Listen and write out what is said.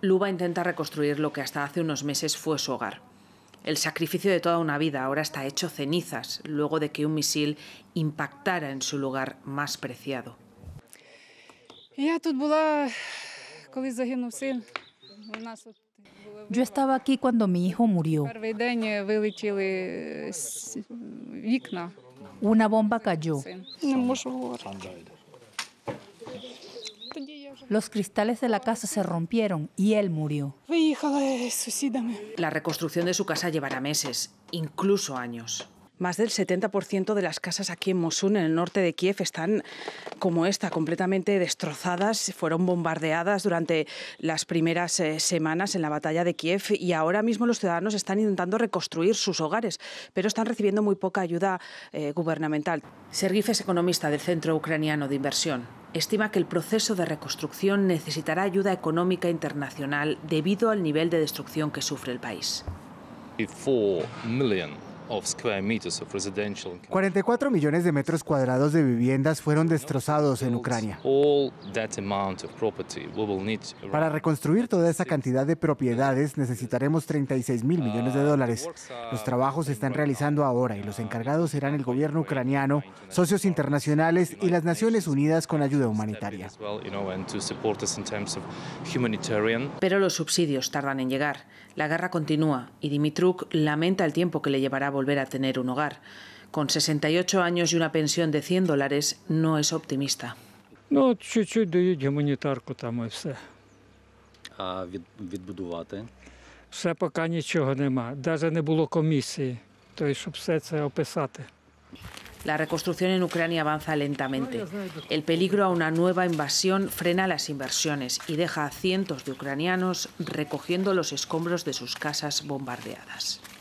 Luba intenta reconstruir lo que hasta hace unos meses fue su hogar. El sacrificio de toda una vida ahora está hecho cenizas, luego de que un misil impactara en su lugar más preciado. Yo estaba aquí cuando mi hijo murió. Una bomba cayó. Los cristales de la casa se rompieron y él murió. La reconstrucción de su casa llevará meses, incluso años. Más del 70% de las casas aquí en Mosul, en el norte de Kiev, están como esta, completamente destrozadas. Fueron bombardeadas durante las primeras eh, semanas en la batalla de Kiev y ahora mismo los ciudadanos están intentando reconstruir sus hogares, pero están recibiendo muy poca ayuda eh, gubernamental. Sergif es economista del Centro Ucraniano de Inversión estima que el proceso de reconstrucción necesitará ayuda económica internacional debido al nivel de destrucción que sufre el país. 44 millones de metros cuadrados de viviendas fueron destrozados en Ucrania. Para reconstruir toda esa cantidad de propiedades necesitaremos 36 mil millones de dólares. Los trabajos se están realizando ahora y los encargados serán el gobierno ucraniano, socios internacionales y las Naciones Unidas con ayuda humanitaria. Pero los subsidios tardan en llegar. La guerra continúa y Dimitruk lamenta el tiempo que le llevará volver a tener un hogar. Con 68 años y una pensión de 100 dólares, no es optimista. La reconstrucción en Ucrania avanza lentamente. El peligro a una nueva invasión frena las inversiones y deja a cientos de ucranianos recogiendo los escombros de sus casas bombardeadas.